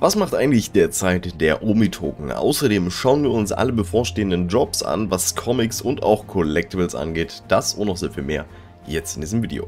Was macht eigentlich derzeit der Omi-Token? Außerdem schauen wir uns alle bevorstehenden Jobs an, was Comics und auch Collectibles angeht. Das und noch sehr viel mehr jetzt in diesem Video.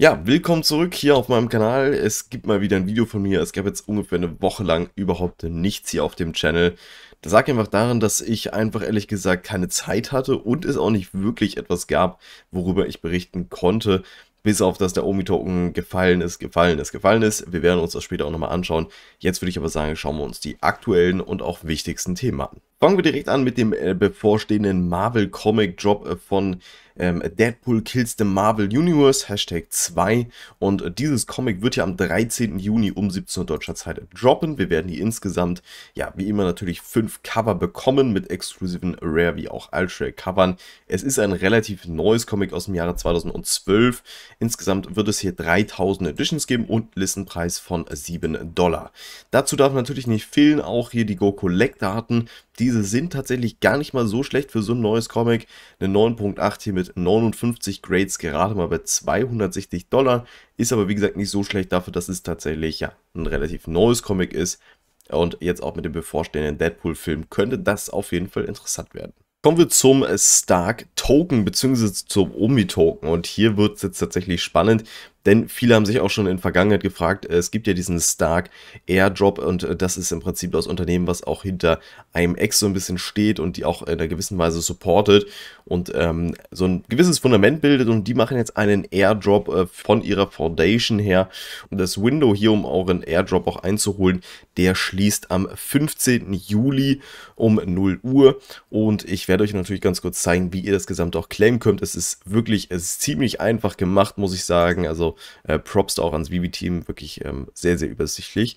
Ja, willkommen zurück hier auf meinem Kanal. Es gibt mal wieder ein Video von mir. Es gab jetzt ungefähr eine Woche lang überhaupt nichts hier auf dem Channel. Das lag einfach daran, dass ich einfach ehrlich gesagt keine Zeit hatte und es auch nicht wirklich etwas gab, worüber ich berichten konnte. Bis auf, dass der Omi-Token gefallen ist, gefallen ist, gefallen ist. Wir werden uns das später auch nochmal anschauen. Jetzt würde ich aber sagen, schauen wir uns die aktuellen und auch wichtigsten Themen an. Fangen wir direkt an mit dem äh, bevorstehenden Marvel Comic Drop äh, von ähm, Deadpool Kills the Marvel Universe, Hashtag 2. Und dieses Comic wird ja am 13. Juni um 17 Uhr deutscher Zeit droppen. Wir werden hier insgesamt, ja, wie immer natürlich fünf Cover bekommen mit exklusiven Rare wie auch Ultra Covern. Es ist ein relativ neues Comic aus dem Jahre 2012. Insgesamt wird es hier 3000 Editions geben und Listenpreis von 7 Dollar. Dazu darf natürlich nicht fehlen auch hier die Go Collect Daten. Diese sind tatsächlich gar nicht mal so schlecht für so ein neues Comic. Eine 9.8 hier mit 59 Grades gerade mal bei 260 Dollar. Ist aber wie gesagt nicht so schlecht dafür, dass es tatsächlich ja, ein relativ neues Comic ist. Und jetzt auch mit dem bevorstehenden Deadpool-Film könnte das auf jeden Fall interessant werden. Kommen wir zum äh, Stark Token bzw. zum Omi Token und hier wird es jetzt tatsächlich spannend, denn viele haben sich auch schon in Vergangenheit gefragt, äh, es gibt ja diesen Stark Airdrop und äh, das ist im Prinzip das Unternehmen, was auch hinter einem Ex so ein bisschen steht und die auch in einer gewissen Weise supportet und ähm, so ein gewisses Fundament bildet und die machen jetzt einen Airdrop äh, von ihrer Foundation her. Und das Window hier, um euren Airdrop auch einzuholen, der schließt am 15. Juli um 0 Uhr und ich werde euch natürlich ganz kurz zeigen, wie ihr das Gesamt auch claimen könnt. Es ist wirklich, es ist ziemlich einfach gemacht, muss ich sagen. Also also äh, Props auch ans Vivi-Team, wirklich ähm, sehr, sehr übersichtlich.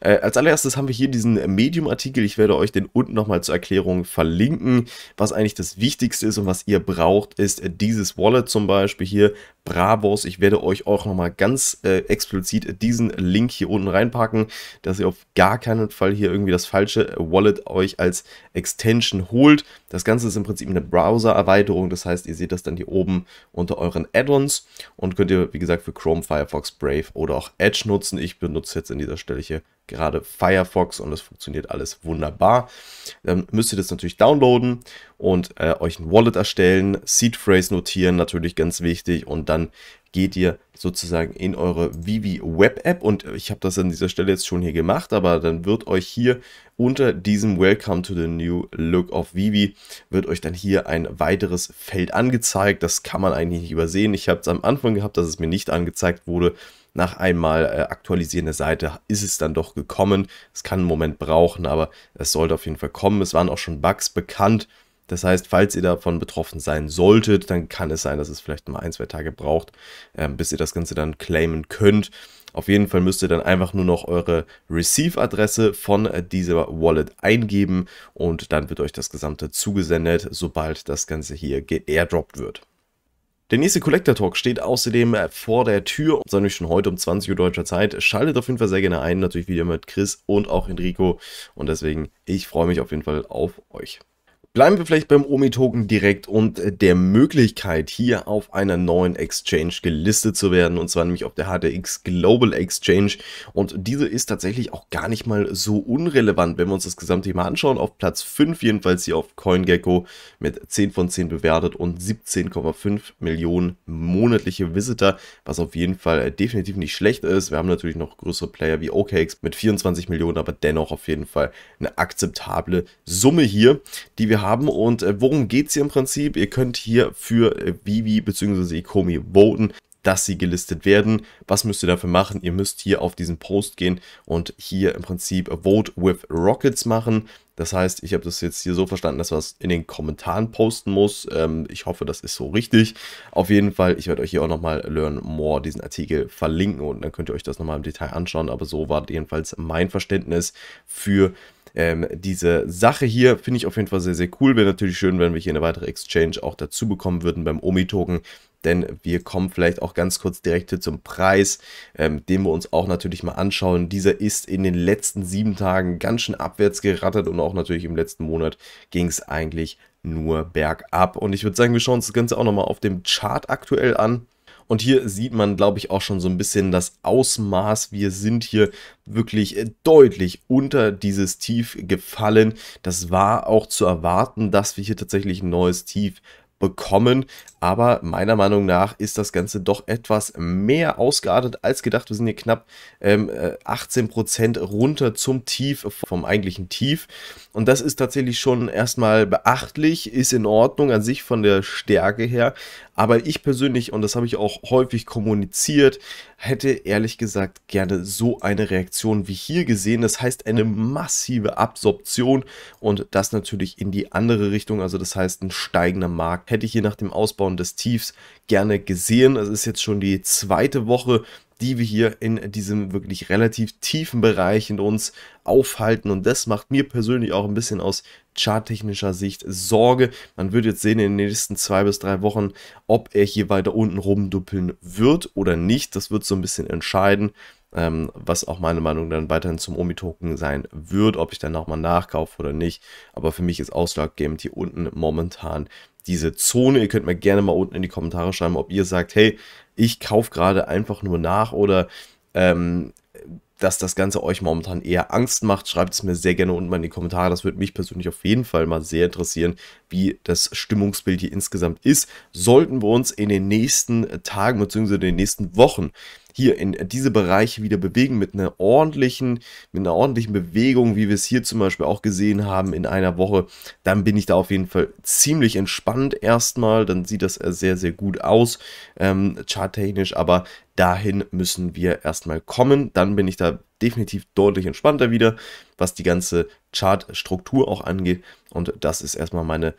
Äh, als allererstes haben wir hier diesen äh, Medium-Artikel. Ich werde euch den unten nochmal zur Erklärung verlinken. Was eigentlich das Wichtigste ist und was ihr braucht, ist äh, dieses Wallet zum Beispiel hier. Bravos. Ich werde euch auch nochmal ganz äh, explizit äh, diesen Link hier unten reinpacken, dass ihr auf gar keinen Fall hier irgendwie das falsche Wallet euch als Extension holt. Das Ganze ist im Prinzip eine Browser-Erweiterung. Das heißt, ihr seht das dann hier oben unter euren Add-ons und könnt ihr, wie gesagt, für Chrome, Firefox, Brave oder auch Edge nutzen. Ich benutze jetzt an dieser Stelle hier gerade Firefox und das funktioniert alles wunderbar. Dann ähm, müsst ihr das natürlich downloaden und äh, euch ein Wallet erstellen, Seed Phrase notieren, natürlich ganz wichtig und dann geht ihr sozusagen in eure Vivi Web App und äh, ich habe das an dieser Stelle jetzt schon hier gemacht, aber dann wird euch hier unter diesem Welcome to the New Look of Vivi wird euch dann hier ein weiteres Feld angezeigt. Das kann man eigentlich nicht übersehen. Ich habe es am Anfang gehabt, dass es mir nicht angezeigt wurde nach einmal äh, aktualisieren Seite ist es dann doch gekommen. Es kann einen Moment brauchen, aber es sollte auf jeden Fall kommen. Es waren auch schon Bugs bekannt. Das heißt, falls ihr davon betroffen sein solltet, dann kann es sein, dass es vielleicht mal ein, zwei Tage braucht, äh, bis ihr das Ganze dann claimen könnt. Auf jeden Fall müsst ihr dann einfach nur noch eure Receive-Adresse von äh, dieser Wallet eingeben und dann wird euch das Gesamte zugesendet, sobald das Ganze hier geairdroppt wird. Der nächste Collector Talk steht außerdem äh, vor der Tür, und schon heute um 20 Uhr deutscher Zeit. Schaltet auf jeden Fall sehr gerne ein, natürlich wieder mit Chris und auch Enrico. Und deswegen, ich freue mich auf jeden Fall auf euch. Bleiben wir vielleicht beim OMI-Token direkt und äh, der Möglichkeit, hier auf einer neuen Exchange gelistet zu werden, und zwar nämlich auf der HDX Global Exchange. Und diese ist tatsächlich auch gar nicht mal so unrelevant, wenn wir uns das Gesamtthema anschauen. Auf Platz 5 jedenfalls hier auf CoinGecko mit 10 von 10 bewertet und 17,5 Millionen monatliche Visitor, was auf jeden Fall äh, definitiv nicht schlecht ist. Wir haben natürlich noch größere Player wie OKX mit 24 Millionen, aber dennoch auf jeden Fall eine akzeptable Summe hier, die wir haben haben. Und äh, worum es hier im Prinzip? Ihr könnt hier für äh, Vivi bzw. Ikomi voten dass sie gelistet werden. Was müsst ihr dafür machen? Ihr müsst hier auf diesen Post gehen und hier im Prinzip Vote with Rockets machen. Das heißt, ich habe das jetzt hier so verstanden, dass man es in den Kommentaren posten muss. Ähm, ich hoffe, das ist so richtig. Auf jeden Fall, ich werde euch hier auch nochmal Learn More diesen Artikel verlinken und dann könnt ihr euch das nochmal im Detail anschauen. Aber so war jedenfalls mein Verständnis für die ähm, diese Sache hier finde ich auf jeden Fall sehr, sehr cool. Wäre natürlich schön, wenn wir hier eine weitere Exchange auch dazu bekommen würden beim Omi-Token. Denn wir kommen vielleicht auch ganz kurz direkt hier zum Preis, ähm, den wir uns auch natürlich mal anschauen. Dieser ist in den letzten sieben Tagen ganz schön abwärts gerattert und auch natürlich im letzten Monat ging es eigentlich nur bergab. Und ich würde sagen, wir schauen uns das Ganze auch nochmal auf dem Chart aktuell an. Und hier sieht man, glaube ich, auch schon so ein bisschen das Ausmaß. Wir sind hier wirklich äh, deutlich unter dieses Tief gefallen. Das war auch zu erwarten, dass wir hier tatsächlich ein neues Tief bekommen. Aber meiner Meinung nach ist das Ganze doch etwas mehr ausgeartet als gedacht. Wir sind hier knapp ähm, 18% äh, runter zum Tief, vom eigentlichen Tief. Und das ist tatsächlich schon erstmal beachtlich, ist in Ordnung an sich von der Stärke her. Aber ich persönlich, und das habe ich auch häufig kommuniziert, hätte ehrlich gesagt gerne so eine Reaktion wie hier gesehen. Das heißt eine massive Absorption und das natürlich in die andere Richtung. Also das heißt ein steigender Markt hätte ich je nach dem Ausbauen des Tiefs gerne gesehen. Es ist jetzt schon die zweite Woche, die wir hier in diesem wirklich relativ tiefen Bereich in uns aufhalten. Und das macht mir persönlich auch ein bisschen aus charttechnischer Sicht Sorge. Man wird jetzt sehen in den nächsten zwei bis drei Wochen, ob er hier weiter unten rumduppeln wird oder nicht. Das wird so ein bisschen entscheiden. Ähm, was auch meine Meinung dann weiterhin zum Omi-Token sein wird, ob ich dann nochmal nachkaufe oder nicht. Aber für mich ist ausschlaggebend hier unten momentan diese Zone. Ihr könnt mir gerne mal unten in die Kommentare schreiben, ob ihr sagt, hey, ich kaufe gerade einfach nur nach oder ähm, dass das Ganze euch momentan eher Angst macht. Schreibt es mir sehr gerne unten mal in die Kommentare. Das würde mich persönlich auf jeden Fall mal sehr interessieren, wie das Stimmungsbild hier insgesamt ist. Sollten wir uns in den nächsten Tagen bzw. in den nächsten Wochen hier in diese Bereiche wieder bewegen mit einer ordentlichen, mit einer ordentlichen Bewegung, wie wir es hier zum Beispiel auch gesehen haben in einer Woche, dann bin ich da auf jeden Fall ziemlich entspannt erstmal. Dann sieht das äh, sehr, sehr gut aus, ähm, charttechnisch, aber dahin müssen wir erstmal kommen. Dann bin ich da definitiv deutlich entspannter wieder, was die ganze Chartstruktur auch angeht. Und das ist erstmal meine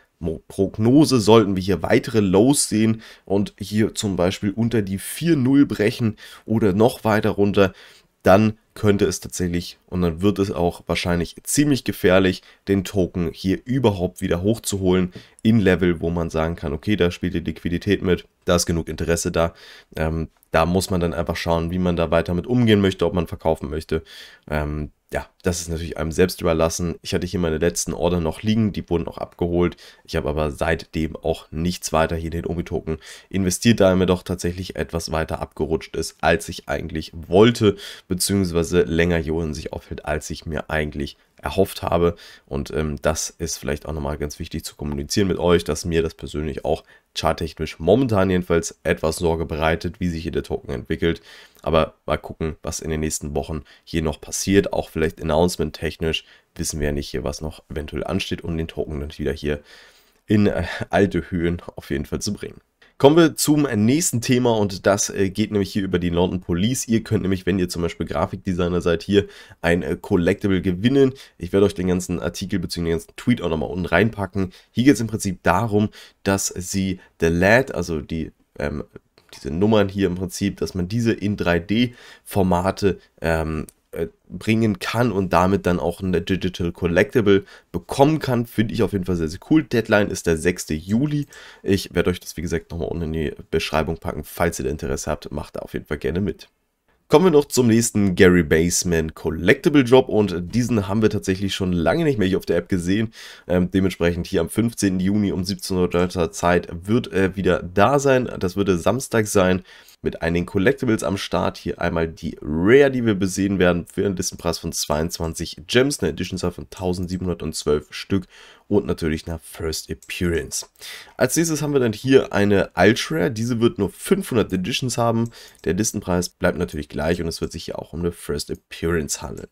Prognose sollten wir hier weitere Lows sehen und hier zum Beispiel unter die 4.0 brechen oder noch weiter runter, dann könnte es tatsächlich und dann wird es auch wahrscheinlich ziemlich gefährlich, den Token hier überhaupt wieder hochzuholen in Level, wo man sagen kann, okay, da spielt die Liquidität mit, da ist genug Interesse da. Ähm, da muss man dann einfach schauen, wie man da weiter mit umgehen möchte, ob man verkaufen möchte. Ähm, ja, das ist natürlich einem selbst überlassen. Ich hatte hier meine letzten Order noch liegen, die wurden auch abgeholt. Ich habe aber seitdem auch nichts weiter hier in den Omi-Token investiert, da er mir doch tatsächlich etwas weiter abgerutscht ist, als ich eigentlich wollte, beziehungsweise länger hier unten sich aufhält, als ich mir eigentlich erhofft habe. Und ähm, das ist vielleicht auch nochmal ganz wichtig zu kommunizieren mit euch, dass mir das persönlich auch charttechnisch momentan jedenfalls etwas Sorge bereitet, wie sich hier der Token entwickelt. Aber mal gucken, was in den nächsten Wochen hier noch passiert. Auch vielleicht announcement-technisch wissen wir ja nicht hier, was noch eventuell ansteht, um den Token dann wieder hier in äh, alte Höhen auf jeden Fall zu bringen. Kommen wir zum nächsten Thema und das äh, geht nämlich hier über die London Police. Ihr könnt nämlich, wenn ihr zum Beispiel Grafikdesigner seid, hier ein äh, Collectible gewinnen. Ich werde euch den ganzen Artikel bzw. den ganzen Tweet auch nochmal unten reinpacken. Hier geht es im Prinzip darum, dass sie The Lad, also die ähm, diese Nummern hier im Prinzip, dass man diese in 3D-Formate ähm, äh, bringen kann und damit dann auch eine Digital Collectible bekommen kann, finde ich auf jeden Fall sehr, sehr cool. Deadline ist der 6. Juli. Ich werde euch das, wie gesagt, nochmal unten in die Beschreibung packen. Falls ihr Interesse habt, macht da auf jeden Fall gerne mit. Kommen wir noch zum nächsten Gary Baseman Collectible Job und diesen haben wir tatsächlich schon lange nicht mehr hier auf der App gesehen. Ähm, dementsprechend hier am 15. Juni um 17 Uhr Zeit wird er wieder da sein. Das würde Samstag sein mit einigen Collectibles am Start. Hier einmal die Rare, die wir besehen werden, für einen Listenpreis von 22 Gems, eine Editionzahl von 1712 Stück und natürlich eine First Appearance. Als nächstes haben wir dann hier eine Ultra. Diese wird nur 500 Editions haben. Der Listenpreis bleibt natürlich gleich und es wird sich hier auch um eine First Appearance handeln.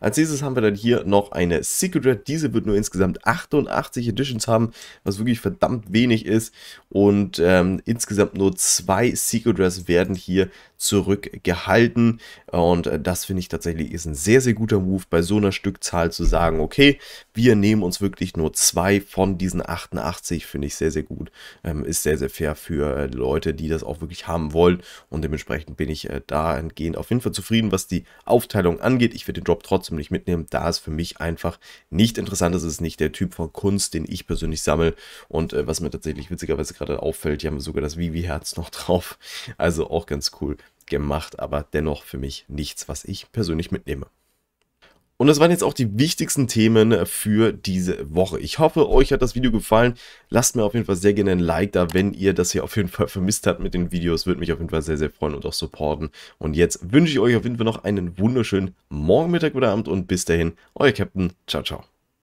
Als nächstes haben wir dann hier noch eine Secret Rare. Diese wird nur insgesamt 88 Editions haben, was wirklich verdammt wenig ist. Und ähm, insgesamt nur zwei Secret Rares werden hier zurückgehalten. Und äh, das finde ich tatsächlich ist ein sehr, sehr guter Move, bei so einer Stückzahl zu sagen, okay, wir nehmen uns wirklich nur zwei von diesen 88, finde ich sehr, sehr gut. Ähm, ist sehr, sehr fair für äh, Leute, die das auch wirklich haben wollen. Und dementsprechend bin ich äh, da entgehend auf jeden Fall zufrieden, was die Aufteilung angeht. Ich werde den Drop trotzdem nicht mitnehmen, da es für mich einfach nicht interessant ist. Es ist nicht der Typ von Kunst, den ich persönlich sammle. Und was mir tatsächlich witzigerweise gerade auffällt, hier haben wir sogar das Vivi-Herz noch drauf. Also auch ganz cool gemacht, aber dennoch für mich nichts, was ich persönlich mitnehme. Und das waren jetzt auch die wichtigsten Themen für diese Woche. Ich hoffe, euch hat das Video gefallen. Lasst mir auf jeden Fall sehr gerne ein Like da, wenn ihr das hier auf jeden Fall vermisst habt mit den Videos. Würde mich auf jeden Fall sehr, sehr freuen und auch supporten. Und jetzt wünsche ich euch auf jeden Fall noch einen wunderschönen Morgen, Mittag oder Abend und bis dahin, euer Captain. Ciao, ciao.